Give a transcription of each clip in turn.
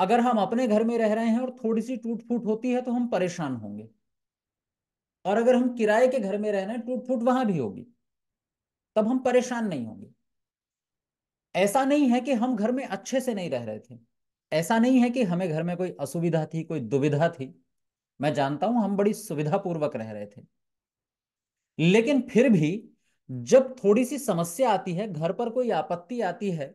अगर हम अपने घर में रह रहे हैं और थोड़ी सी टूट फूट होती है तो हम परेशान होंगे और अगर हम किराए के घर में रह रहे हैं टूट फूट वहां भी होगी तब हम परेशान नहीं होंगे ऐसा नहीं है कि हम घर में अच्छे से नहीं रह रहे थे ऐसा नहीं है कि हमें घर में कोई असुविधा थी कोई दुविधा थी मैं जानता हूं हम बड़ी सुविधापूर्वक रह रहे थे लेकिन फिर भी जब थोड़ी सी समस्या आती है घर पर कोई आपत्ति आती है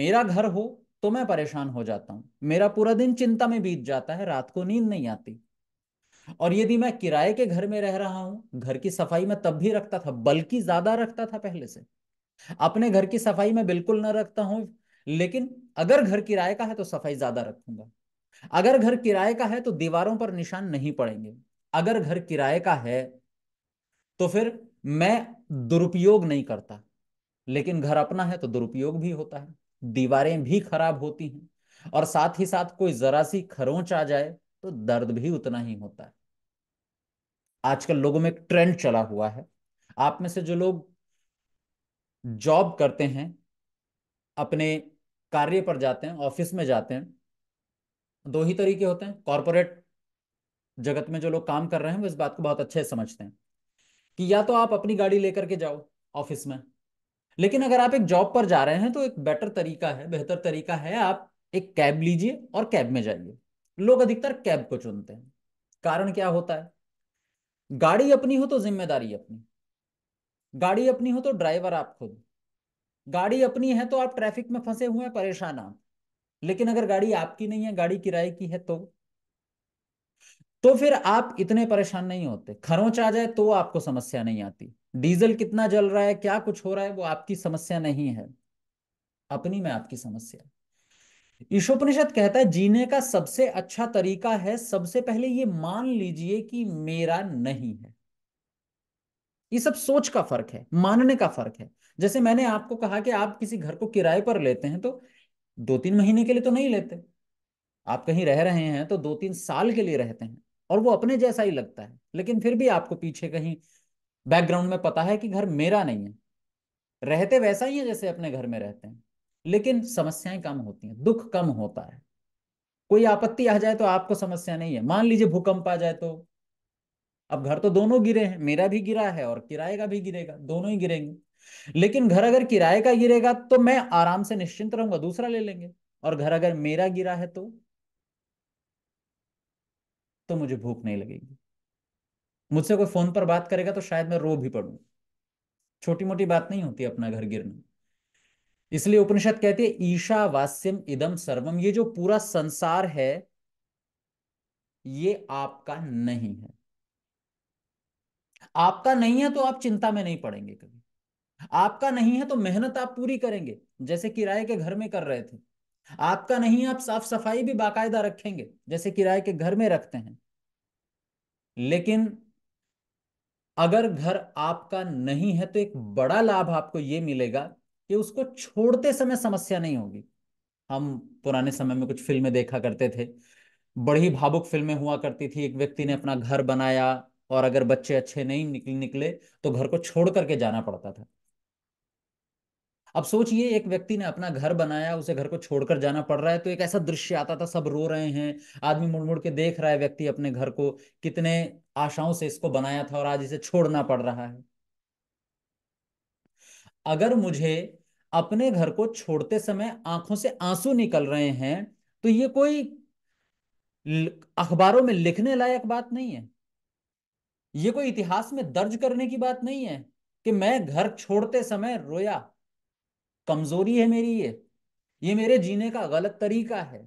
मेरा घर हो तो मैं परेशान हो जाता हूं मेरा पूरा दिन चिंता में बीत जाता है रात को नींद नहीं आती और यदि मैं किराए के घर में रह रहा हूं घर की सफाई में तब भी रखता था बल्कि ज्यादा रखता था पहले से अपने घर की सफाई में बिल्कुल ना रखता हूं लेकिन अगर घर किराए का है तो सफाई ज्यादा रखूंगा अगर घर किराए का है तो दीवारों पर निशान नहीं पड़ेंगे अगर घर किराए का है तो फिर मैं दुरुपयोग नहीं करता लेकिन घर अपना है तो दुरुपयोग भी होता है दीवारें भी खराब होती हैं और साथ ही साथ कोई जरा सी खरोंच आ जाए तो दर्द भी उतना ही होता है आजकल लोगों में एक ट्रेंड चला हुआ है आप में से जो लोग जॉब करते हैं अपने कार्य पर जाते हैं ऑफिस में जाते हैं दो ही तरीके होते हैं कॉरपोरेट जगत में जो लोग काम कर रहे हैं वो इस बात को बहुत अच्छे समझते हैं कि या तो आप अपनी गाड़ी लेकर के जाओ ऑफिस में लेकिन अगर आप एक जॉब पर जा रहे हैं तो एक बेटर तरीका है बेहतर तरीका है आप एक कैब लीजिए और कैब में जाइए लोग अधिकतर कैब को चुनते हैं कारण क्या होता है गाड़ी अपनी हो तो जिम्मेदारी अपनी गाड़ी अपनी हो तो ड्राइवर आप खुद गाड़ी अपनी है तो आप ट्रैफिक में फंसे हुए हैं परेशान आप लेकिन अगर गाड़ी आपकी नहीं है गाड़ी किराए की है तो तो फिर आप इतने परेशान नहीं होते खरोंच आ जाए तो आपको समस्या नहीं आती डीजल कितना जल रहा है क्या कुछ हो रहा है वो आपकी समस्या नहीं है अपनी में आपकी समस्या ईशोपनिषद कहता है जीने का सबसे अच्छा तरीका है सबसे पहले ये मान लीजिए कि मेरा नहीं है ये सब सोच का फर्क है मानने का फर्क है जैसे मैंने आपको कहा कि आप किसी घर को किराए पर लेते हैं तो दो तीन महीने के लिए तो नहीं लेते आप कहीं रह रहे हैं तो दो तीन साल के लिए रहते हैं और वो अपने जैसा ही लगता है लेकिन फिर भी आपको पीछे कहीं बैकग्राउंड में पता है कि घर मेरा नहीं है रहते वैसा ही है जैसे अपने घर में रहते हैं लेकिन समस्याएं कम होती हैं दुख कम होता है कोई आपत्ति आ जाए तो आपको समस्या नहीं है मान लीजिए भूकंप आ जाए तो अब घर तो दोनों गिरे हैं मेरा भी गिरा है और किराए का भी गिरेगा दोनों ही गिरेंगे लेकिन घर अगर किराए का गिरेगा तो मैं आराम से निश्चिंत रहूंगा दूसरा ले लेंगे और घर अगर मेरा गिरा है तो तो मुझे भूख नहीं लगेगी मुझसे कोई फोन पर बात करेगा तो शायद मैं रो भी पड़ू छोटी मोटी बात नहीं होती अपना घर गिरना इसलिए उपनिषद कहती है ईशा वास्यम इदम सर्वम ये जो पूरा संसार है ये आपका नहीं है आपका नहीं है तो आप चिंता में नहीं पड़ेंगे कभी आपका नहीं है तो मेहनत आप पूरी करेंगे जैसे किराए के घर में कर रहे थे आपका नहीं है आप साफ सफाई भी बाकायदा रखेंगे जैसे किराए के घर में रखते हैं लेकिन अगर घर आपका नहीं है तो एक बड़ा लाभ आपको ये मिलेगा कि उसको छोड़ते समय समस्या नहीं होगी हम पुराने समय में कुछ फिल्में देखा करते थे बड़ी भावुक फिल्में हुआ करती थी एक व्यक्ति ने अपना घर बनाया और अगर बच्चे अच्छे नहीं निकले निकले तो घर को छोड़ करके जाना पड़ता था अब सोचिए एक व्यक्ति ने अपना घर बनाया उसे घर को छोड़कर जाना पड़ रहा है तो एक ऐसा दृश्य आता था सब रो रहे हैं आदमी मुड़ मुड़ के देख रहा है व्यक्ति अपने घर को कितने आशाओं से इसको बनाया था और आज इसे छोड़ना पड़ रहा है अगर मुझे अपने घर को छोड़ते समय आंखों से आंसू निकल रहे हैं तो ये कोई अखबारों में लिखने लायक बात नहीं है ये कोई इतिहास में दर्ज करने की बात नहीं है कि मैं घर छोड़ते समय रोया कमजोरी है मेरी ये ये मेरे जीने का गलत तरीका है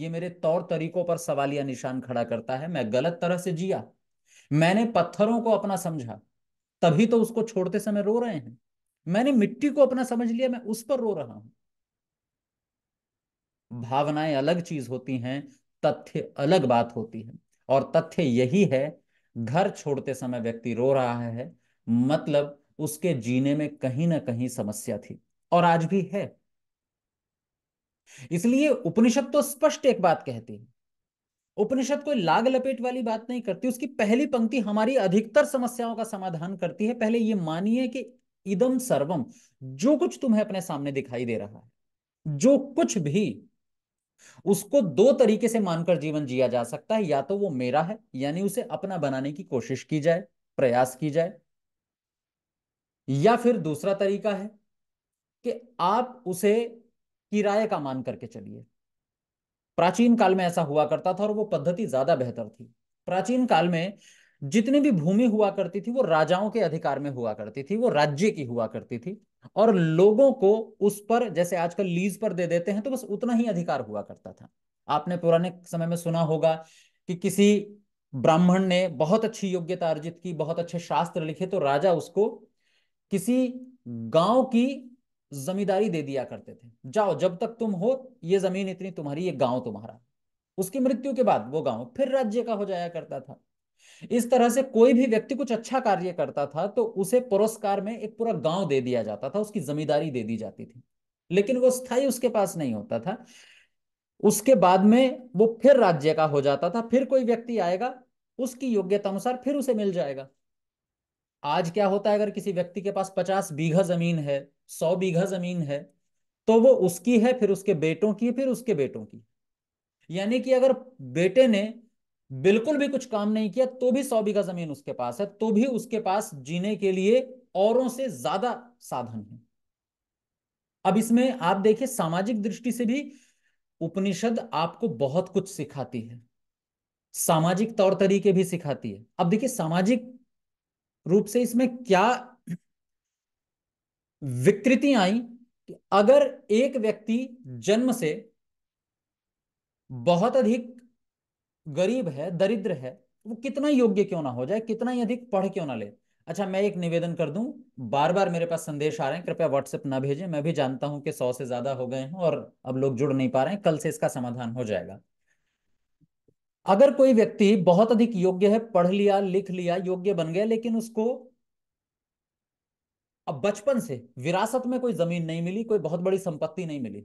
ये मेरे तौर तरीकों पर सवालिया निशान खड़ा करता है मैं गलत तरह से जिया मैंने पत्थरों को अपना समझा तभी तो उसको छोड़ते समय रो रहे हैं मैंने मिट्टी को अपना समझ लिया मैं उस पर रो रहा हूं भावनाएं अलग चीज होती हैं तथ्य अलग बात होती है और तथ्य यही है घर छोड़ते समय व्यक्ति रो रहा है मतलब उसके जीने में कहीं ना कहीं समस्या थी और आज भी है इसलिए उपनिषद तो स्पष्ट एक बात कहती है उपनिषद कोई लाग लपेट वाली बात नहीं करती उसकी पहली पंक्ति हमारी अधिकतर समस्याओं का समाधान करती है पहले ये मानिए कि इदम सर्वम जो कुछ तुम्हें अपने सामने दिखाई दे रहा है जो कुछ भी उसको दो तरीके से मानकर जीवन जिया जा सकता है या तो वो मेरा है यानी उसे अपना बनाने की कोशिश की जाए प्रयास की जाए या फिर दूसरा तरीका है कि आप उसे किराए का मान करके चलिए प्राचीन काल में ऐसा हुआ करता था और वो पद्धति ज्यादा बेहतर थी प्राचीन काल में जितनी भी भूमि हुआ करती थी वो राजाओं के अधिकार में हुआ करती थी वो राज्य की हुआ करती थी और लोगों को उस पर जैसे आजकल लीज पर दे देते हैं तो बस उतना ही अधिकार हुआ करता था आपने पुराने समय में सुना होगा कि किसी ब्राह्मण ने बहुत अच्छी योग्यता अर्जित की बहुत अच्छे शास्त्र लिखे तो राजा उसको किसी गांव की जमींदारी दे दिया करते थे जाओ जब तक तुम हो ये जमीन इतनी तुम्हारी ये गांव तुम्हारा उसकी मृत्यु के बाद वो गांव फिर राज्य का हो जाया करता था इस तरह से कोई भी व्यक्ति कुछ अच्छा कार्य करता था तो उसे पुरस्कार में एक पूरा गांव दे दिया जाता था उसकी जमींदारी दे दी जाती थी लेकिन वो स्थायी उसके पास नहीं होता था उसके बाद में वो फिर राज्य का हो जाता था फिर कोई व्यक्ति आएगा उसकी योग्यता अनुसार फिर उसे मिल जाएगा आज क्या होता है अगर किसी व्यक्ति के पास पचास बीघा जमीन है सौ बीघा जमीन है तो वो उसकी है फिर उसके बेटों की फिर उसके बेटों की यानी कि अगर बेटे ने बिल्कुल भी कुछ काम नहीं किया तो भी सौ बीघा जमीन उसके पास है तो भी उसके पास जीने के लिए औरों से ज्यादा साधन है अब इसमें आप देखिए सामाजिक दृष्टि से भी उपनिषद आपको बहुत कुछ सिखाती है सामाजिक तौर तरीके भी सिखाती है अब देखिए सामाजिक रूप से इसमें क्या विकृति आई अगर एक व्यक्ति जन्म से बहुत अधिक गरीब है दरिद्र है वो कितना योग्य क्यों ना हो जाए कितना ही अधिक पढ़ क्यों ना ले अच्छा मैं एक निवेदन कर दूं बार बार मेरे पास संदेश आ रहे हैं कृपया व्हाट्सएप ना भेजें मैं भी जानता हूं कि सौ से ज्यादा हो गए हैं और अब लोग जुड़ नहीं पा रहे हैं कल से इसका समाधान हो जाएगा अगर कोई व्यक्ति बहुत अधिक योग्य है पढ़ लिया लिख लिया योग्य बन गया लेकिन उसको अब बचपन से विरासत में कोई जमीन नहीं मिली कोई बहुत बड़ी संपत्ति नहीं मिली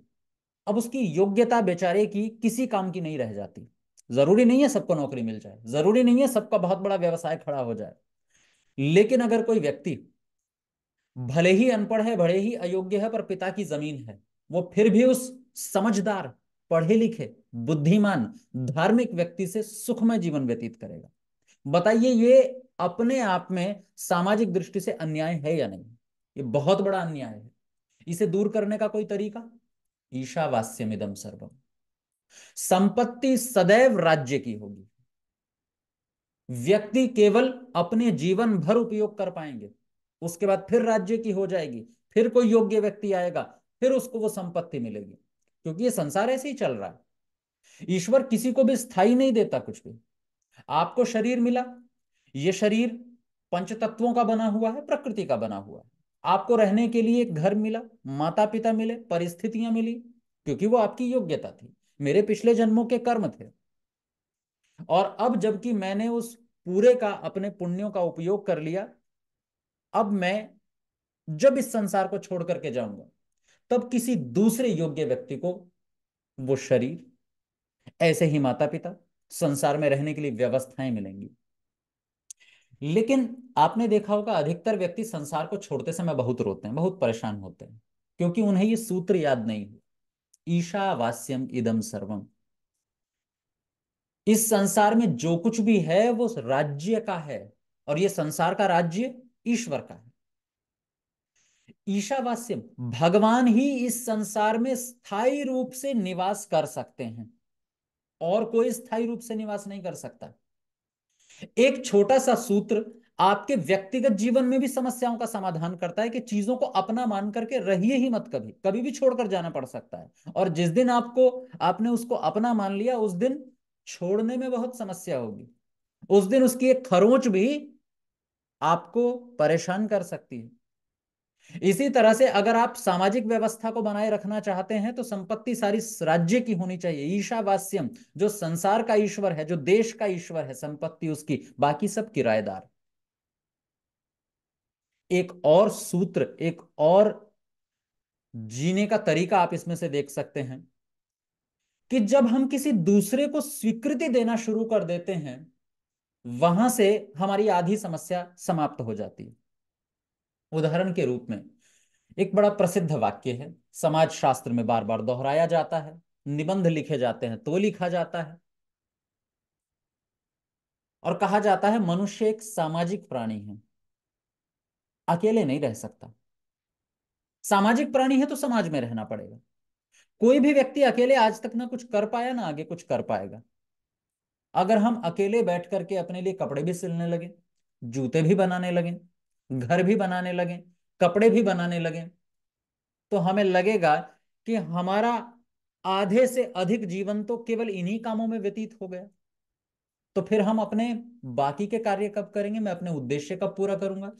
अब उसकी योग्यता बेचारे की किसी काम की नहीं रह जाती जरूरी नहीं है सबको नौकरी मिल जाए जरूरी नहीं है सबका बहुत बड़ा व्यवसाय खड़ा हो जाए लेकिन अगर कोई व्यक्ति भले ही अनपढ़ है भले ही अयोग्य है पर पिता की जमीन है वो फिर भी उस समझदार पढ़े लिखे बुद्धिमान धार्मिक व्यक्ति से सुखमय जीवन व्यतीत करेगा बताइए ये अपने आप में सामाजिक दृष्टि से अन्याय है या नहीं ये बहुत बड़ा अन्याय है इसे दूर करने का कोई तरीका ईशावास्यमिदम सर्वम संपत्ति सदैव राज्य की होगी व्यक्ति केवल अपने जीवन भर उपयोग कर पाएंगे उसके बाद फिर राज्य की हो जाएगी फिर कोई योग्य व्यक्ति आएगा फिर उसको वो संपत्ति मिलेगी क्योंकि ये संसार ऐसे ही चल रहा है ईश्वर किसी को भी स्थाई नहीं देता कुछ भी आपको शरीर मिला ये शरीर पंच तत्वों का बना हुआ है प्रकृति का बना हुआ है आपको रहने के लिए घर मिला माता पिता मिले परिस्थितियां मिली क्योंकि वो आपकी योग्यता थी मेरे पिछले जन्मों के कर्म थे और अब जबकि मैंने उस पूरे का अपने पुण्यों का उपयोग कर लिया अब मैं जब इस संसार को छोड़ करके जाऊंगा तब किसी दूसरे योग्य व्यक्ति को वो शरीर ऐसे ही माता पिता संसार में रहने के लिए व्यवस्थाएं मिलेंगी लेकिन आपने देखा होगा अधिकतर व्यक्ति संसार को छोड़ते समय बहुत रोते हैं बहुत परेशान होते हैं क्योंकि उन्हें ये सूत्र याद नहीं है ईशावास्यम इदम सर्वम इस संसार में जो कुछ भी है वो राज्य का है और ये संसार का राज्य ईश्वर का है ईशावास्य भगवान ही इस संसार में स्थायी रूप से निवास कर सकते हैं और कोई स्थायी रूप से निवास नहीं कर सकता एक छोटा सा सूत्र आपके व्यक्तिगत जीवन में भी समस्याओं का समाधान करता है कि चीजों को अपना मान करके रहिए ही मत कभी कभी भी छोड़कर जाना पड़ सकता है और जिस दिन आपको आपने उसको अपना मान लिया उस दिन छोड़ने में बहुत समस्या होगी उस दिन उसकी एक खरोच भी आपको परेशान कर सकती है इसी तरह से अगर आप सामाजिक व्यवस्था को बनाए रखना चाहते हैं तो संपत्ति सारी राज्य की होनी चाहिए ईशावास्यम जो संसार का ईश्वर है जो देश का ईश्वर है संपत्ति उसकी बाकी सब किराएदार एक और सूत्र एक और जीने का तरीका आप इसमें से देख सकते हैं कि जब हम किसी दूसरे को स्वीकृति देना शुरू कर देते हैं वहां से हमारी आधी समस्या समाप्त हो जाती है उदाहरण के रूप में एक बड़ा प्रसिद्ध वाक्य है समाज शास्त्र में बार बार दोहराया जाता है निबंध लिखे जाते हैं तो लिखा जाता है और कहा जाता है मनुष्य एक सामाजिक प्राणी है अकेले नहीं रह सकता सामाजिक प्राणी है तो समाज में रहना पड़ेगा कोई भी व्यक्ति अकेले आज तक ना कुछ कर पाया ना आगे कुछ कर पाएगा अगर हम अकेले बैठ करके अपने लिए कपड़े भी सिलने लगे जूते भी बनाने लगे घर भी बनाने लगे कपड़े भी बनाने लगे तो हमें लगेगा कि हमारा आधे से अधिक जीवन तो केवल इन्हीं कामों में व्यतीत हो गया तो फिर हम अपने बाकी के कार्य कब करेंगे मैं अपने उद्देश्य कब पूरा करूंगा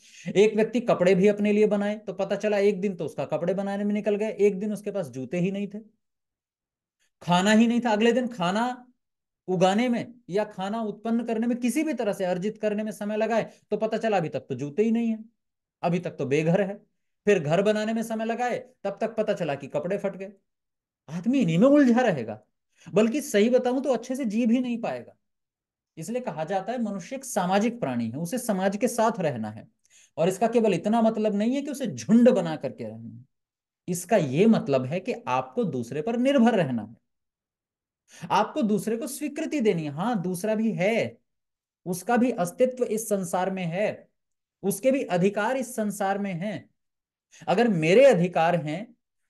एक व्यक्ति कपड़े भी अपने लिए बनाए तो पता चला एक दिन तो उसका कपड़े बनाने में निकल गया एक दिन उसके पास जूते ही नहीं थे खाना ही नहीं था अगले दिन खाना उगाने में या खाना उत्पन्न करने में किसी भी तरह से अर्जित करने में समय लगाए तो पता चला अभी तक तो जूते ही नहीं है अभी तक तो बेघर है फिर घर बनाने में समय लगाए तब तक पता चला कि कपड़े फट गए आदमी इन्हीं में उलझा रहेगा बल्कि सही बताऊं तो अच्छे से जी भी नहीं पाएगा इसलिए कहा जाता है मनुष्य एक सामाजिक प्राणी है उसे समाज के साथ रहना है और इसका केवल इतना मतलब नहीं है कि उसे झुंड बना करके रहना है इसका यह मतलब है कि आपको दूसरे पर निर्भर रहना है आपको दूसरे को स्वीकृति देनी है हाँ दूसरा भी है उसका भी अस्तित्व इस संसार में है उसके भी अधिकार इस संसार में हैं अगर मेरे अधिकार हैं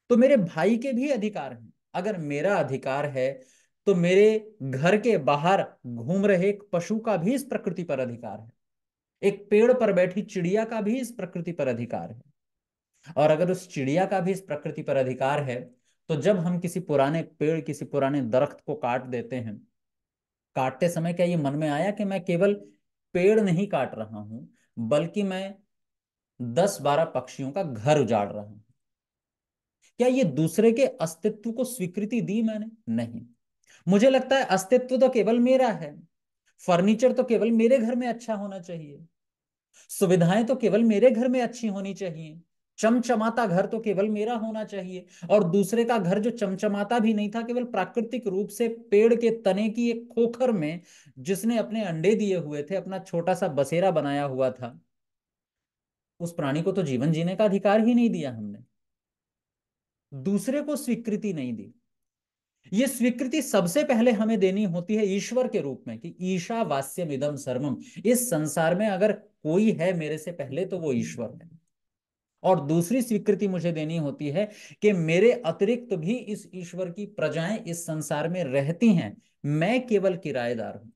तो मेरे भाई के भी अधिकार हैं अगर मेरा अधिकार है तो मेरे घर के बाहर घूम रहे एक पशु का भी इस प्रकृति पर अधिकार है एक पेड़ पर बैठी चिड़िया का भी इस प्रकृति पर अधिकार है और अगर उस चिड़िया का भी इस प्रकृति पर अधिकार है तो जब हम किसी पुराने पेड़ किसी पुराने दरख्त को काट देते हैं काटते समय क्या ये मन में आया कि मैं केवल पेड़ नहीं काट रहा हूं बल्कि मैं दस बारह पक्षियों का घर उजाड़ रहा हूं क्या ये दूसरे के अस्तित्व को स्वीकृति दी मैंने नहीं मुझे लगता है अस्तित्व तो केवल मेरा है फर्नीचर तो केवल मेरे घर में अच्छा होना चाहिए सुविधाएं तो केवल मेरे घर में अच्छी होनी चाहिए चमचमाता घर तो केवल मेरा होना चाहिए और दूसरे का घर जो चमचमाता भी नहीं था केवल प्राकृतिक रूप से पेड़ के तने की एक खोखर में जिसने अपने अंडे दिए हुए थे अपना छोटा सा बसेरा बनाया हुआ था उस प्राणी को तो जीवन जीने का अधिकार ही नहीं दिया हमने दूसरे को स्वीकृति नहीं दी ये स्वीकृति सबसे पहले हमें देनी होती है ईश्वर के रूप में कि ईशा वास्यम इदम सर्वम इस संसार में अगर कोई है मेरे से पहले तो वो ईश्वर है और दूसरी स्वीकृति मुझे देनी होती है कि मेरे अतिरिक्त तो भी इस ईश्वर की प्रजाएं इस संसार में रहती हैं मैं केवल किराएदार हूं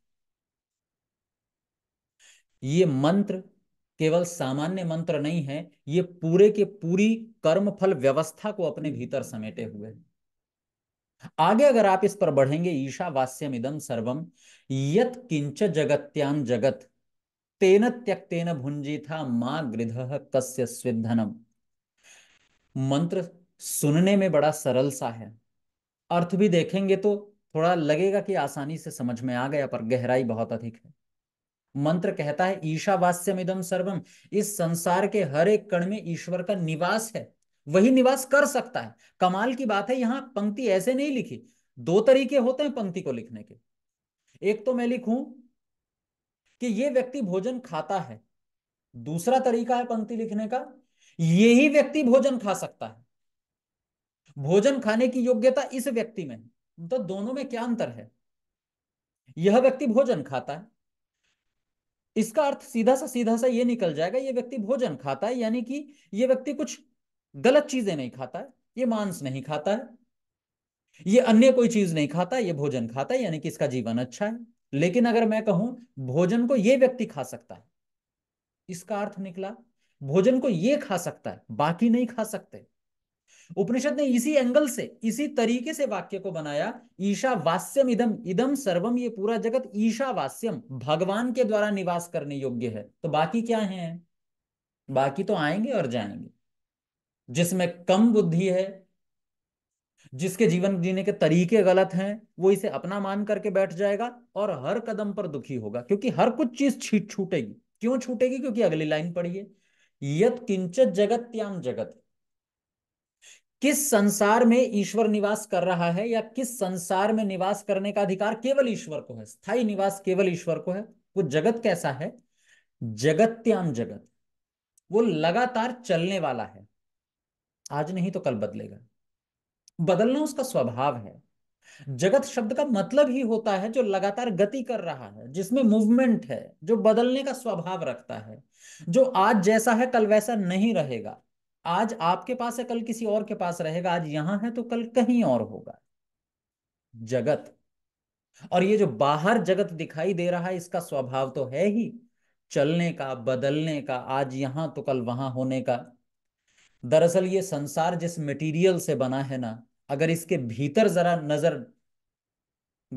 ये मंत्र केवल सामान्य मंत्र नहीं है ये पूरे के पूरी कर्मफल व्यवस्था को अपने भीतर समेटे हुए हैं आगे अगर आप इस पर बढ़ेंगे ईशा वास्यम इदम सर्वम यत किंच जगत्यान जगत तेन त्यक्तेन भुंजीथा माँ गृध कस्य स्विधनम मंत्र सुनने में बड़ा सरल सा है अर्थ भी देखेंगे तो थोड़ा लगेगा कि आसानी से समझ में आ गया पर गहराई बहुत अधिक है मंत्र कहता है ईशावास्यम इदम सर्वम इस संसार के हर एक कण में ईश्वर का निवास है वही निवास कर सकता है कमाल की बात है यहां पंक्ति ऐसे नहीं लिखी दो तरीके होते हैं पंक्ति को लिखने के एक तो मैं लिखूं कि ये व्यक्ति भोजन खाता है दूसरा तरीका है पंक्ति लिखने का यही व्यक्ति भोजन खा सकता है भोजन खाने की योग्यता इस व्यक्ति में है तो दोनों में क्या अंतर है यह व्यक्ति भोजन खाता है इसका अर्थ सीधा सा सीधा सा ये निकल जाएगा यह व्यक्ति भोजन खाता है यानी कि यह व्यक्ति कुछ गलत चीजें नहीं खाता है ये मांस नहीं खाता है ये अन्य कोई चीज नहीं खाता ये भोजन खाता है यानी कि इसका जीवन अच्छा है लेकिन अगर मैं कहूं भोजन को ये व्यक्ति खा सकता है इसका अर्थ निकला भोजन को ये खा सकता है बाकी नहीं खा सकते उपनिषद ने इसी एंगल से इसी तरीके से वाक्य को बनाया ईशा वास्यम इदम इदम सर्वम ये पूरा जगत ईशा वास्यम भगवान के द्वारा निवास करने योग्य है तो बाकी क्या है बाकी तो आएंगे और जाएंगे जिसमें कम बुद्धि है जिसके जीवन जीने के तरीके गलत हैं वो इसे अपना मान करके बैठ जाएगा और हर कदम पर दुखी होगा क्योंकि हर कुछ चीज छीट छूटेगी क्यों छूटेगी क्योंकि अगली लाइन पढ़िए यत किंचित जगत्याम जगत किस संसार में ईश्वर निवास कर रहा है या किस संसार में निवास करने का अधिकार केवल ईश्वर को है स्थायी निवास केवल ईश्वर को है वो जगत कैसा है जगत्याम जगत वो लगातार चलने वाला है आज नहीं तो कल बदलेगा बदलना उसका स्वभाव है जगत शब्द का मतलब ही होता है जो लगातार गति कर रहा है जिसमें मूवमेंट है जो बदलने का स्वभाव रखता है जो आज जैसा है कल वैसा नहीं रहेगा आज आपके पास है कल किसी और के पास रहेगा आज यहां है तो कल कहीं और होगा जगत और ये जो बाहर जगत दिखाई दे रहा है इसका स्वभाव तो है ही चलने का बदलने का आज यहां तो कल वहां होने का दरअसल ये संसार जिस मटेरियल से बना है ना अगर इसके भीतर जरा नजर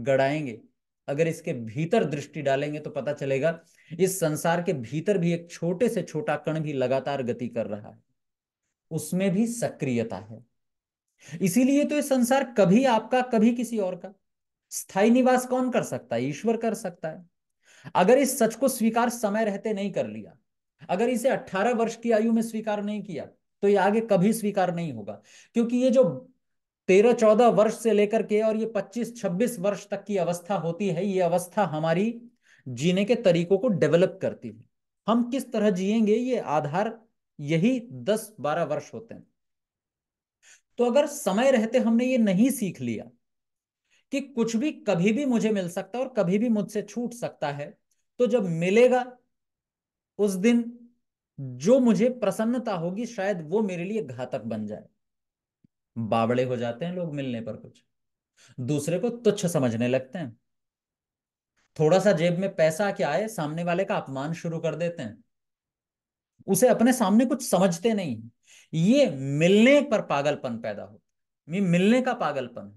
गड़ाएंगे अगर इसके भीतर दृष्टि डालेंगे तो पता चलेगा इस संसार के भीतर भी एक छोटे से छोटा कण भी लगातार गति कर रहा है उसमें भी सक्रियता है इसीलिए तो ये संसार कभी आपका कभी किसी और का स्थाई निवास कौन कर सकता है ईश्वर कर सकता है अगर इस सच को स्वीकार समय रहते नहीं कर लिया अगर इसे 18 वर्ष की आयु में स्वीकार नहीं किया तो ये आगे कभी स्वीकार नहीं होगा क्योंकि ये जो तेरह चौदह वर्ष से लेकर के और ये पच्चीस छब्बीस वर्ष तक की अवस्था होती है ये अवस्था हमारी जीने के तरीकों को डेवलप करती है हम किस तरह जिएंगे ये आधार यही दस बारह वर्ष होते हैं तो अगर समय रहते हमने ये नहीं सीख लिया कि कुछ भी कभी भी मुझे मिल सकता है और कभी भी मुझसे छूट सकता है तो जब मिलेगा उस दिन जो मुझे प्रसन्नता होगी शायद वो मेरे लिए घातक बन जाए बावड़े हो जाते हैं लोग मिलने पर कुछ दूसरे को तुच्छ समझने लगते हैं थोड़ा सा जेब में पैसा क्या आए सामने वाले का अपमान शुरू कर देते हैं उसे अपने सामने कुछ समझते नहीं ये मिलने पर पागलपन पैदा होता ये मिलने का पागलपन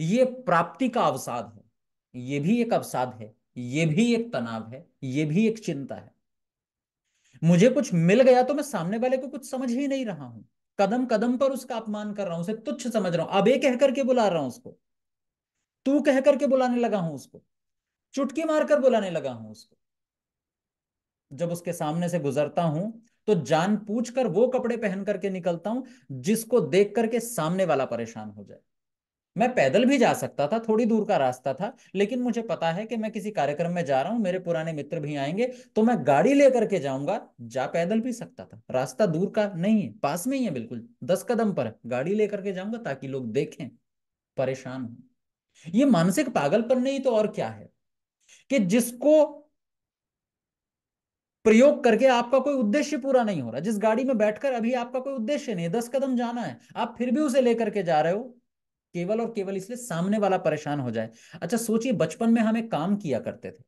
है ये प्राप्ति का अवसाद है ये भी एक अवसाद है ये भी एक तनाव है ये भी एक चिंता है मुझे कुछ मिल गया तो मैं सामने वाले को कुछ समझ ही नहीं रहा हूं कदम कदम पर उसका अपमान कर रहा हूं उसे तुच्छ समझ रहा हूं अबे कह करके बुला रहा हूं उसको तू कह करके बुलाने लगा हूं उसको चुटकी मारकर बुलाने लगा हूं उसको जब उसके सामने से गुजरता हूं तो जान पूछ कर वो कपड़े पहन करके निकलता हूं जिसको देख करके सामने वाला परेशान हो जाए मैं पैदल भी जा सकता था थोड़ी दूर का रास्ता था लेकिन मुझे पता है कि मैं किसी कार्यक्रम में जा रहा हूं मेरे पुराने मित्र भी आएंगे तो मैं गाड़ी लेकर के जाऊंगा जा पैदल भी सकता था रास्ता दूर का नहीं है पास में ही है बिल्कुल दस कदम पर गाड़ी लेकर के जाऊंगा ताकि लोग देखें परेशान हो ये मानसिक पागलपन नहीं तो और क्या है कि जिसको प्रयोग करके आपका कोई उद्देश्य पूरा नहीं हो रहा जिस गाड़ी में बैठकर अभी आपका कोई उद्देश्य नहीं है दस कदम जाना है आप फिर भी उसे लेकर के जा रहे हो केवल और केवल इसलिए सामने वाला परेशान हो जाए अच्छा सोचिए बचपन में हमें काम किया करते थे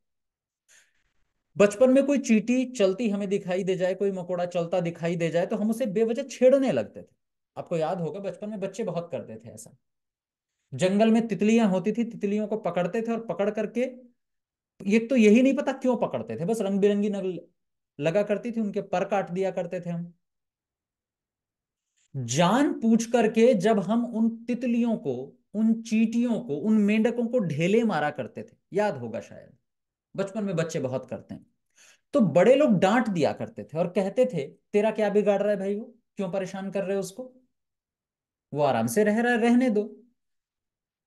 बचपन में कोई चीटी चलती हमें दिखाई दे जाए कोई मकोड़ा चलता दिखाई दे जाए तो हम उसे बेवजह छेड़ने लगते थे आपको याद होगा बचपन में बच्चे बहुत करते थे ऐसा जंगल में तितलियां होती थी तितलियों को पकड़ते थे और पकड़ करके एक तो यही नहीं पता क्यों पकड़ते थे बस रंग बिरंगी नगल लगा करती थी उनके पर काट दिया करते थे हम जान पूछ करके जब हम उन तितलियों को उन चीटियों को उन मेंढकों को ढेले मारा करते थे याद होगा शायद बचपन में बच्चे बहुत करते हैं तो बड़े लोग डांट दिया करते थे और कहते थे तेरा क्या बिगाड़ रहा है भाई वो क्यों परेशान कर रहे हो उसको वो आराम से रह रहा है रहने दो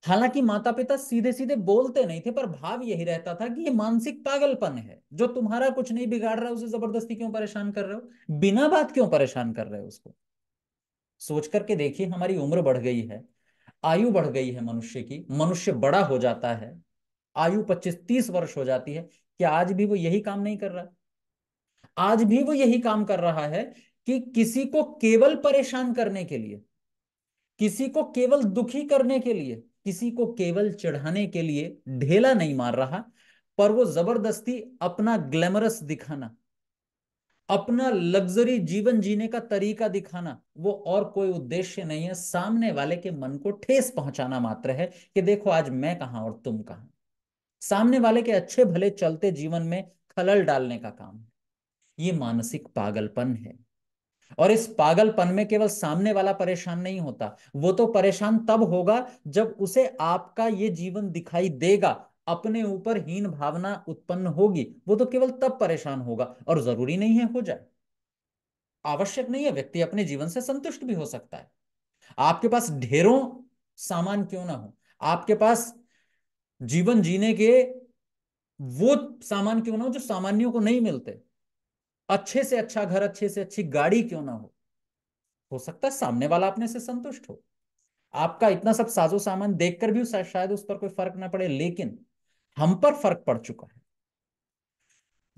हालांकि माता पिता सीधे सीधे बोलते नहीं थे पर भाव यही रहता था कि ये मानसिक पागलपन है जो तुम्हारा कुछ नहीं बिगाड़ रहा है उसे जबरदस्ती क्यों परेशान कर रहे हो बिना बात क्यों परेशान कर रहे हो उसको सोच करके देखिए हमारी उम्र बढ़ गई है आयु बढ़ गई है मनुष्य की मनुष्य बड़ा हो जाता है आयु पच्चीस तीस वर्ष हो जाती है क्या आज भी वो यही काम नहीं कर रहा आज भी वो यही काम कर रहा है कि किसी को केवल परेशान करने के लिए किसी को केवल दुखी करने के लिए किसी को केवल चढ़ाने के लिए ढेला नहीं मार रहा पर वो जबरदस्ती अपना ग्लैमरस दिखाना अपना लग्जरी जीवन जीने का तरीका दिखाना वो और कोई उद्देश्य नहीं है सामने वाले के मन को ठेस पहुंचाना मात्र है कि देखो आज मैं कहा और तुम कहा सामने वाले के अच्छे भले चलते जीवन में खलल डालने का काम ये मानसिक पागलपन है और इस पागलपन में केवल सामने वाला परेशान नहीं होता वो तो परेशान तब होगा जब उसे आपका ये जीवन दिखाई देगा अपने ऊपर हीन भावना उत्पन्न होगी वो तो केवल तब परेशान होगा और जरूरी नहीं है हो जाए आवश्यक नहीं है व्यक्ति अपने जीवन से संतुष्ट भी हो सकता है आपके पास ढेरों सामान क्यों ना हो आपके पास जीवन जीने के वो सामान क्यों ना हो जो सामान्यों को नहीं मिलते अच्छे से अच्छा घर अच्छे से अच्छी गाड़ी क्यों ना हो हो सकता है सामने वाला अपने से संतुष्ट हो आपका इतना सब साजो सामान देखकर भी शायद उस पर कोई फर्क ना पड़े लेकिन हम पर फर्क पड़ चुका है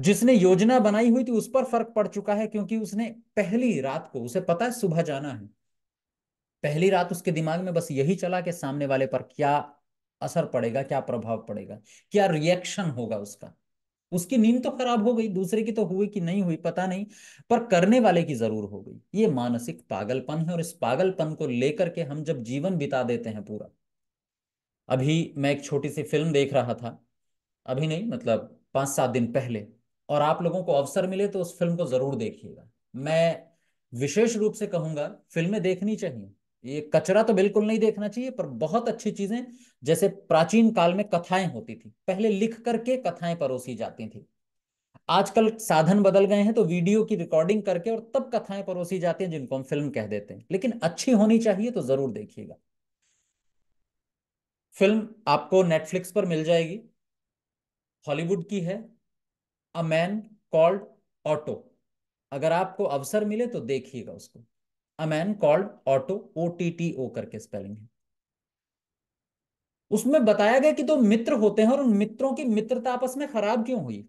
जिसने योजना बनाई हुई थी उस पर फर्क पड़ चुका है क्योंकि उसने पहली रात को उसे पता है सुबह जाना है पहली रात उसके दिमाग में बस यही चला कि सामने वाले पर क्या असर पड़ेगा क्या प्रभाव पड़ेगा क्या रिएक्शन होगा उसका उसकी नींद तो खराब हो गई दूसरे की तो हुई कि नहीं हुई पता नहीं पर करने वाले की जरूर हो गई ये मानसिक पागलपन है और इस पागलपन को लेकर के हम जब जीवन बिता देते हैं पूरा अभी मैं एक छोटी सी फिल्म देख रहा था अभी नहीं मतलब पांच सात दिन पहले और आप लोगों को अवसर मिले तो उस फिल्म को जरूर देखिएगा मैं विशेष रूप से कहूंगा फिल्में देखनी चाहिए ये कचरा तो बिल्कुल नहीं देखना चाहिए पर बहुत अच्छी चीजें जैसे प्राचीन काल में कथाएं होती थी पहले लिख करके कथाएं परोसी जाती थी आजकल साधन बदल गए हैं तो वीडियो की रिकॉर्डिंग करके और तब कथाएं परोसी जाती हैं जिनको हम फिल्म कह देते हैं लेकिन अच्छी होनी चाहिए तो जरूर देखिएगा फिल्म आपको नेटफ्लिक्स पर मिल जाएगी हॉलीवुड की है अ मैन कॉल्ड ऑटो अगर आपको अवसर मिले तो देखिएगा उसको a man called Otto O T T O करके स्पेलिंग है उसमें बताया गया कि दो तो मित्र होते हैं और उन मित्रों की मित्रता आपस में खराब क्यों हुई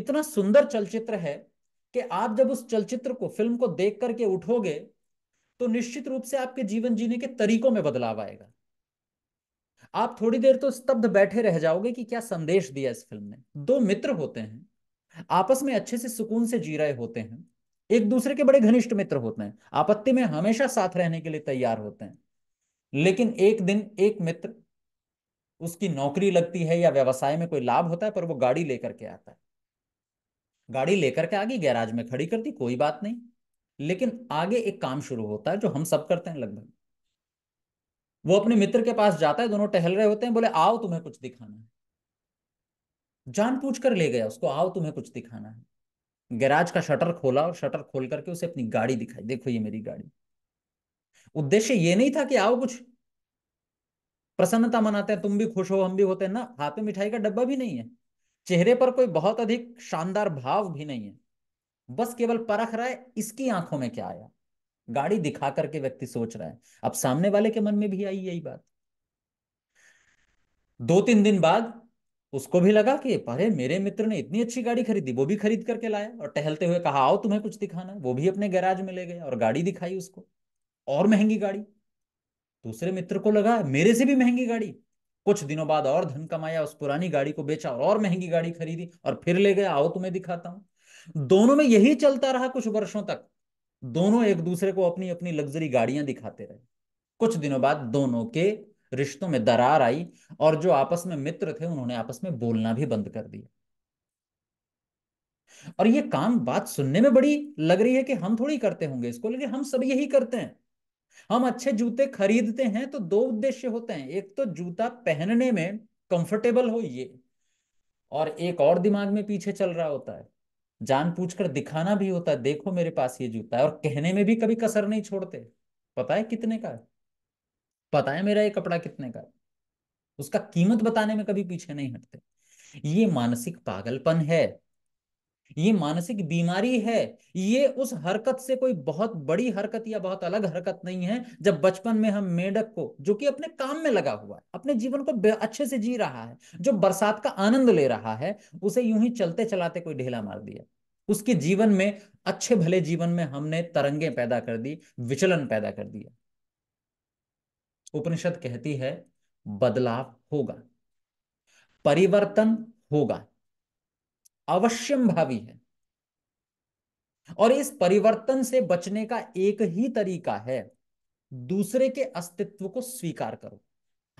इतना सुंदर चलचित्र है कि आप जब उस चलचित्र को फिल्म को देख करके उठोगे तो निश्चित रूप से आपके जीवन जीने के तरीकों में बदलाव आएगा आप थोड़ी देर तो स्तब्ध बैठे रह जाओगे कि क्या संदेश दिया इस फिल्म ने दो मित्र होते हैं आपस में अच्छे से सुकून से जी रहे होते हैं एक दूसरे के बड़े घनिष्ठ मित्र होते हैं आपत्ति में हमेशा साथ रहने के लिए तैयार होते हैं लेकिन एक दिन एक मित्र उसकी नौकरी लगती है या व्यवसाय में कोई लाभ होता है पर वो गाड़ी लेकर के आता है गाड़ी लेकर के आगे गैराज में खड़ी करती कोई बात नहीं लेकिन आगे एक काम शुरू होता है जो हम सब करते हैं लगभग वो अपने मित्र के पास जाता है दोनों टहल रहे होते हैं बोले आओ तुम्हें कुछ दिखाना है जान पूछ कर ले गया उसको आओ तुम्हें कुछ दिखाना है गैराज का शटर खोला और शटर खोल करके उसे अपनी गाड़ी दिखाई देखो ये मेरी गाड़ी उद्देश्य ये नहीं था कि आओ कुछ प्रसन्नता मनाते हैं तुम भी खुश हो हम भी होते हैं ना हाथ में मिठाई का डब्बा भी नहीं है चेहरे पर कोई बहुत अधिक शानदार भाव भी नहीं है बस केवल परख रहा है इसकी आंखों में क्या आया गाड़ी दिखा करके व्यक्ति सोच रहा है अब सामने वाले के मन में भी आई यही बात दो तीन दिन बाद उसको भी लगा कि अरे मेरे मित्र ने इतनी अच्छी गाड़ी खरीदी वो भी खरीद करके लाया और टहलते हुए कहा आओ तुम्हें कुछ दिखाना वो भी अपने गैराज में ले गए और गाड़ी दिखाई उसको और महंगी गाड़ी दूसरे मित्र को लगा मेरे से भी महंगी गाड़ी कुछ दिनों बाद और धन कमाया उस पुरानी गाड़ी को बेचा और, और महंगी गाड़ी खरीदी और फिर ले गया आओ तुम्हें दिखाता हूं दोनों में यही चलता रहा कुछ वर्षों तक दोनों एक दूसरे को अपनी अपनी लग्जरी गाड़ियां दिखाते रहे कुछ दिनों बाद दोनों के रिश्तों में दरार आई और जो आपस में मित्र थे उन्होंने आपस में बोलना भी बंद कर दिया और ये काम बात सुनने में बड़ी लग रही है कि हम थोड़ी करते होंगे इसको लेकिन हम सब यही करते हैं हम अच्छे जूते खरीदते हैं तो दो उद्देश्य होते हैं एक तो जूता पहनने में कंफर्टेबल हो ये और एक और दिमाग में पीछे चल रहा होता है जानबूझकर दिखाना भी होता है देखो मेरे पास ये जूता है और कहने में भी कभी कसर नहीं छोड़ते पता है कितने का है पता है मेरा ये कपड़ा कितने का है उसका कीमत बताने में कभी पीछे नहीं हटते ये मानसिक पागलपन है ये मानसिक बीमारी है ये उस हरकत से कोई बहुत बड़ी हरकत या बहुत अलग हरकत नहीं है जब बचपन में हम मेढक को जो कि अपने काम में लगा हुआ है अपने जीवन को अच्छे से जी रहा है जो बरसात का आनंद ले रहा है उसे यूं ही चलते चलाते कोई ढेला मार दिया उसके जीवन में अच्छे भले जीवन में हमने तरंगे पैदा कर दी विचलन पैदा कर दिया उपनिषद कहती है बदलाव होगा परिवर्तन होगा अवश्यम भावी है और इस परिवर्तन से बचने का एक ही तरीका है दूसरे के अस्तित्व को स्वीकार करो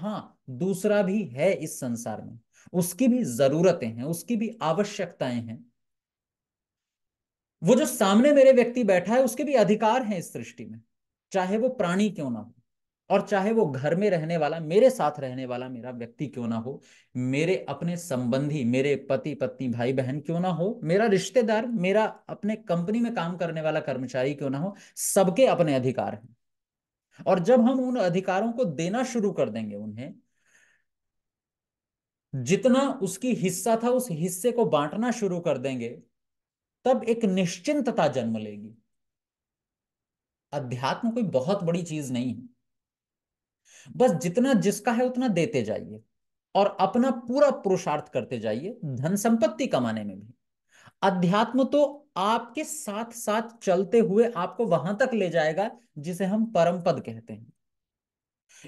हाँ दूसरा भी है इस संसार में उसकी भी जरूरतें हैं उसकी भी आवश्यकताएं हैं वो जो सामने मेरे व्यक्ति बैठा है उसके भी अधिकार हैं इस सृष्टि में चाहे वो प्राणी क्यों ना हो और चाहे वो घर में रहने वाला मेरे साथ रहने वाला मेरा व्यक्ति क्यों ना हो मेरे अपने संबंधी मेरे पति पत्नी भाई बहन क्यों ना हो मेरा रिश्तेदार मेरा अपने कंपनी में काम करने वाला कर्मचारी क्यों ना हो सबके अपने अधिकार हैं और जब हम उन अधिकारों को देना शुरू कर देंगे उन्हें जितना उसकी हिस्सा था उस हिस्से को बांटना शुरू कर देंगे तब एक निश्चिंतता जन्म लेगी अध्यात्म कोई बहुत बड़ी चीज नहीं है बस जितना जिसका है उतना देते जाइए और अपना पूरा पुरुषार्थ करते जाइए धन संपत्ति कमाने में भी अध्यात्म तो आपके साथ साथ चलते हुए आपको वहां तक ले जाएगा जिसे हम परम पद कहते हैं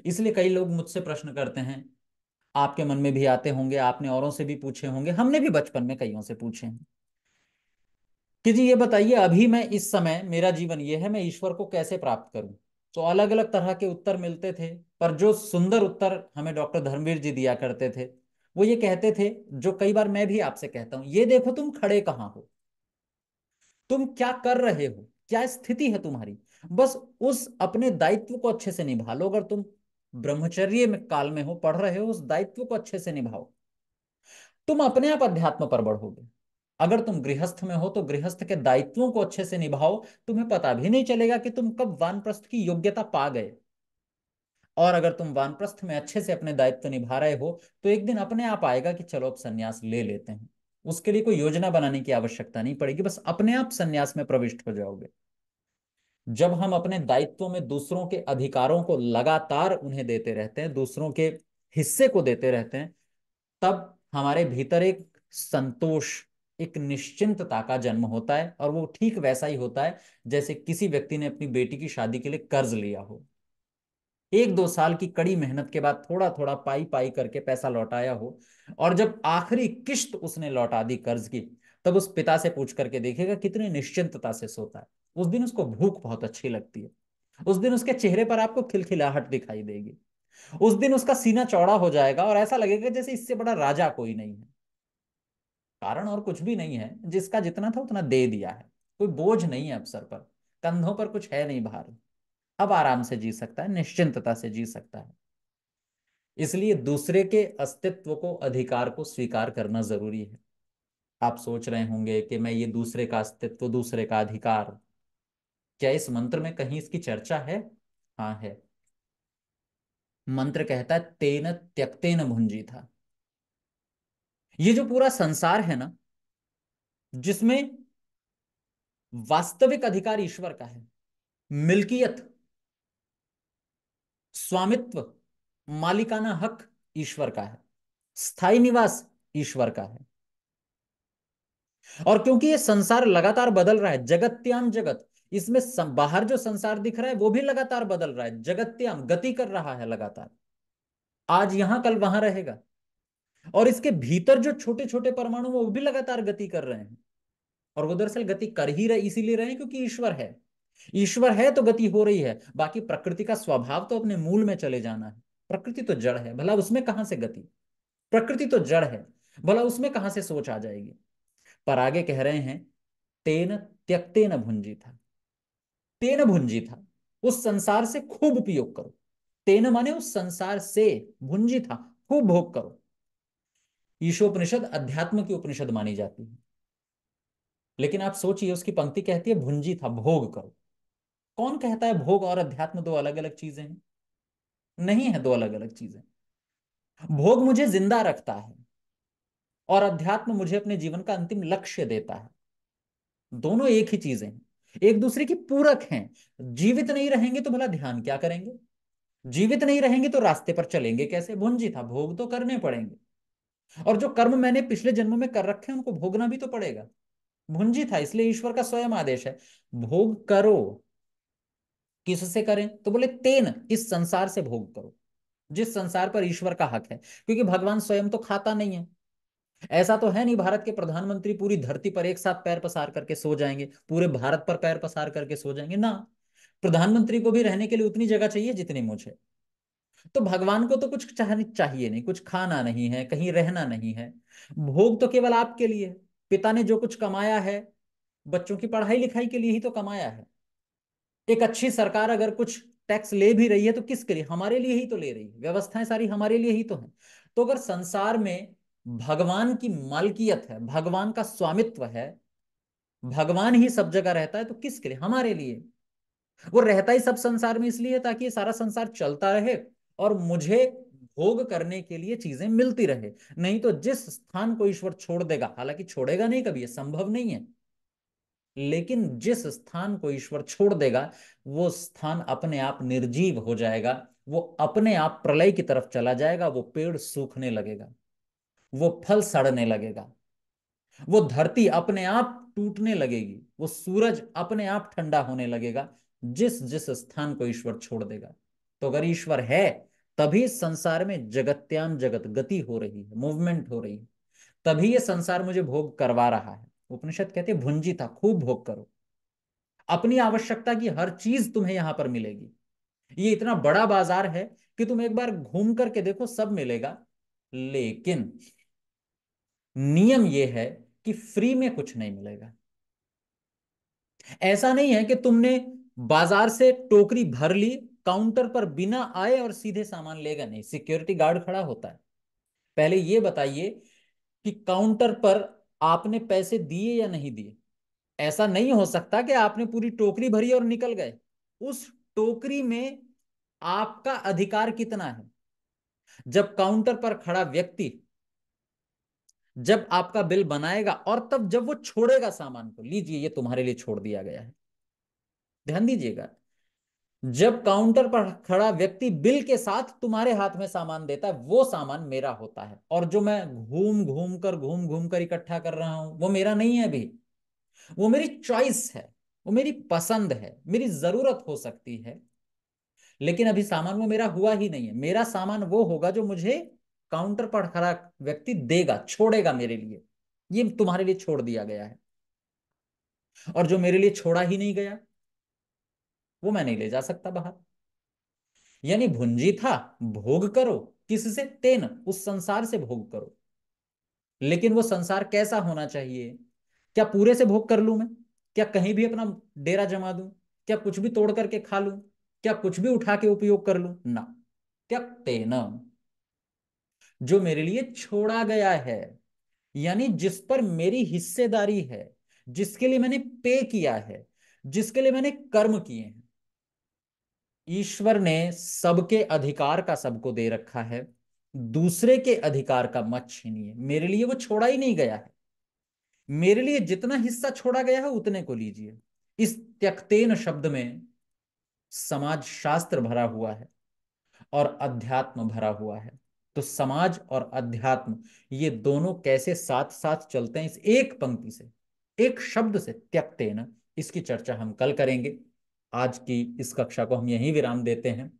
इसलिए कई लोग मुझसे प्रश्न करते हैं आपके मन में भी आते होंगे आपने औरों से भी पूछे होंगे हमने भी बचपन में कईयों से पूछे हैं कि जी ये बताइए अभी मैं इस समय मेरा जीवन ये है मैं ईश्वर को कैसे प्राप्त करूं तो अलग अलग तरह के उत्तर मिलते थे पर जो सुंदर उत्तर हमें डॉक्टर धर्मवीर जी दिया करते थे वो ये कहते थे जो कई बार मैं भी आपसे कहता हूं ये देखो तुम खड़े कहां हो तुम क्या कर रहे हो क्या स्थिति है तुम्हारी बस उस अपने दायित्व को अच्छे से निभा लो अगर तुम ब्रह्मचर्य में काल में हो पढ़ रहे हो उस दायित्व को अच्छे से निभाओ तुम अपने आप अध्यात्म पर बढ़ोगे अगर तुम गृहस्थ में हो तो गृहस्थ के दायित्वों को अच्छे से निभाओ तुम्हें पता भी नहीं चलेगा कि तुम कब वानप्रस्थ की योग्यता पा गए और अगर तुम वानप्रस्थ में अच्छे से अपने दायित्व निभा रहे हो तो एक दिन अपने आप आएगा कि चलो अब संन्यास ले लेते हैं उसके लिए कोई योजना बनाने की आवश्यकता नहीं पड़ेगी बस अपने आप संन्यास में प्रविष्ट हो जाओगे जब हम अपने दायित्व में दूसरों के अधिकारों को लगातार उन्हें देते रहते हैं दूसरों के हिस्से को देते रहते हैं तब हमारे भीतर एक संतोष एक निश्चिंतता का जन्म होता है और वो ठीक वैसा ही होता है जैसे किसी व्यक्ति ने अपनी बेटी की शादी के लिए कर्ज लिया हो एक दो साल की कड़ी मेहनत के बाद थोड़ा थोड़ा पाई पाई करके पैसा लौटाया हो और जब आखिरी किश्त उसने लौटा दी कर्ज की तब उस पिता से पूछ करके देखेगा कितनी निश्चिंतता से सोता है उस दिन उसको भूख बहुत अच्छी लगती है उस दिन उसके चेहरे पर आपको खिलखिलाहट दिखाई देगी उस दिन उसका सीना चौड़ा हो जाएगा और ऐसा लगेगा जैसे इससे बड़ा राजा कोई नहीं है कारण और कुछ भी नहीं है जिसका जितना था उतना दे दिया है कोई बोझ नहीं है अफसर पर कंधों पर कुछ है नहीं भारी अब आराम से जी सकता है निश्चिंतता से जी सकता है इसलिए दूसरे के अस्तित्व को अधिकार को स्वीकार करना जरूरी है आप सोच रहे होंगे कि मैं ये दूसरे का अस्तित्व दूसरे का अधिकार क्या इस मंत्र में कहीं इसकी चर्चा है हाँ है मंत्र कहता है तेन त्यक्तेन भुंजी था ये जो पूरा संसार है ना जिसमें वास्तविक अधिकार ईश्वर का है मिल्कियत स्वामित्व मालिकाना हक ईश्वर का है स्थायी निवास ईश्वर का है और क्योंकि ये संसार लगातार बदल रहा है जगत्याम जगत इसमें बाहर जो संसार दिख रहा है वो भी लगातार बदल रहा है जगत्याम गति कर रहा है लगातार आज यहां कल वहां रहेगा और इसके भीतर जो छोटे छोटे परमाणु वो भी लगातार गति कर रहे हैं और वो दरअसल गति कर ही रहे इसीलिए रहे क्योंकि ईश्वर है ईश्वर है तो गति हो रही है बाकी प्रकृति का स्वभाव तो अपने मूल में चले जाना है प्रकृति तो जड़ है भला उसमें कहां से गति प्रकृति तो जड़ है भला उसमें कहां से सोच आ जाएगी पर आगे कह रहे हैं तेन न भुंजी था तेन भुंजी था उस संसार से खूब उपयोग करो तेन माने उस संसार से भुंजी था खूब भोग करो ईशोपनिषद अध्यात्म की उपनिषद मानी जाती है लेकिन आप सोचिए उसकी पंक्ति कहती है भुंजी था भोग करो कौन कहता है भोग और अध्यात्म दो अलग अलग चीजें हैं नहीं है दो अलग अलग चीजें भोग मुझे जिंदा रखता है और अध्यात्म मुझे अपने जीवन का अंतिम लक्ष्य देता है दोनों एक ही चीजें हैं एक दूसरे की पूरक हैं जीवित नहीं रहेंगे तो भला ध्यान क्या करेंगे जीवित नहीं रहेंगे तो रास्ते पर चलेंगे कैसे भुंजी था भोग तो करने पड़ेंगे और जो कर्म मैंने पिछले जन्म में कर रखे हैं उनको भोगना भी तो पड़ेगा भुंजी था इसलिए ईश्वर का स्वयं आदेश है भोग करो किससे करें तो बोले तेन इस संसार से भोग करो जिस संसार पर ईश्वर का हक है क्योंकि भगवान स्वयं तो खाता नहीं है ऐसा तो है नहीं भारत के प्रधानमंत्री पूरी धरती पर एक साथ पैर पसार करके सो जाएंगे पूरे भारत पर पैर पसार करके सो जाएंगे ना प्रधानमंत्री को भी रहने के लिए उतनी जगह चाहिए जितनी मुझे तो भगवान को तो कुछ चाहिए नहीं कुछ खाना नहीं है कहीं रहना नहीं है भोग तो केवल आपके लिए पिता ने जो कुछ कमाया है बच्चों की पढ़ाई लिखाई के लिए ही तो कमाया है एक अच्छी सरकार अगर कुछ टैक्स ले भी रही है तो किसके लिए हमारे लिए ही तो ले रही है व्यवस्थाएं सारी हमारे लिए ही तो है तो अगर संसार में भगवान की मालकियत है भगवान का स्वामित्व है भगवान ही सब जगह रहता है तो किसके लिए हमारे लिए वो रहता ही सब संसार में इसलिए ताकि ये सारा संसार चलता रहे और मुझे भोग करने के लिए चीजें मिलती रहे नहीं तो जिस स्थान को ईश्वर छोड़ देगा हालांकि छोड़ेगा नहीं कभी ये संभव नहीं है लेकिन जिस स्थान को ईश्वर छोड़ देगा वो स्थान अपने आप निर्जीव हो जाएगा वो अपने आप प्रलय की तरफ चला जाएगा वो पेड़ सूखने लगेगा वो फल सड़ने लगेगा वो धरती अपने आप टूटने लगेगी वो सूरज अपने आप ठंडा होने लगेगा जिस जिस स्थान को ईश्वर छोड़ देगा तो अगर ईश्वर है तभी संसार में जगत्यान जगत गति हो रही है मूवमेंट हो रही है तभी ये संसार मुझे भोग करवा रहा है उपनिषद कहते भुंजी था खूब भोग करो अपनी आवश्यकता की हर चीज तुम्हें यहां पर मिलेगी ये इतना बड़ा बाजार है कि तुम एक बार घूम करके देखो सब मिलेगा लेकिन नियम यह है कि फ्री में कुछ नहीं मिलेगा ऐसा नहीं है कि तुमने बाजार से टोकरी भर ली काउंटर पर बिना आए और सीधे सामान लेगा नहीं सिक्योरिटी गार्ड खड़ा होता है पहले यह बताइए कि काउंटर पर आपने पैसे दिए या नहीं दिए ऐसा नहीं हो सकता कि आपने पूरी टोकरी भरी और निकल गए उस टोकरी में आपका अधिकार कितना है जब काउंटर पर खड़ा व्यक्ति जब आपका बिल बनाएगा और तब जब वो छोड़ेगा सामान को लीजिए ये तुम्हारे लिए छोड़ दिया गया है ध्यान दीजिएगा जब काउंटर पर खड़ा व्यक्ति बिल के साथ तुम्हारे हाथ में सामान देता है वो सामान मेरा होता है और जो मैं घूम घूम कर घूम घूम कर इकट्ठा कर रहा हूं वो मेरा नहीं है अभी वो मेरी चॉइस है वो मेरी पसंद है मेरी जरूरत हो सकती है लेकिन अभी सामान वो मेरा हुआ ही नहीं है मेरा सामान वो होगा जो मुझे काउंटर पर खड़ा व्यक्ति देगा छोड़ेगा मेरे लिए ये तुम्हारे लिए छोड़ दिया गया है और जो मेरे लिए छोड़ा ही नहीं गया वो मैं नहीं ले जा सकता बाहर यानी भुंजी था भोग करो किससे तेन उस संसार से भोग करो लेकिन वो संसार कैसा होना चाहिए क्या पूरे से भोग कर लू मैं क्या कहीं भी अपना डेरा जमा दू क्या कुछ भी तोड़ करके खा लू क्या कुछ भी उठा के उपयोग कर लू ना क्या तेना जो मेरे लिए छोड़ा गया है यानी जिस पर मेरी हिस्सेदारी है जिसके लिए मैंने पे किया है जिसके लिए मैंने कर्म किए हैं ईश्वर ने सबके अधिकार का सबको दे रखा है दूसरे के अधिकार का मत छीनिए मेरे लिए वो छोड़ा ही नहीं गया है मेरे लिए जितना हिस्सा छोड़ा गया है उतने को लीजिए इस त्यक्तेन शब्द में समाज शास्त्र भरा हुआ है और अध्यात्म भरा हुआ है तो समाज और अध्यात्म ये दोनों कैसे साथ साथ चलते हैं इस एक पंक्ति से एक शब्द से त्यक्तेन इसकी चर्चा हम कल करेंगे आज की इस कक्षा को हम यहीं विराम देते हैं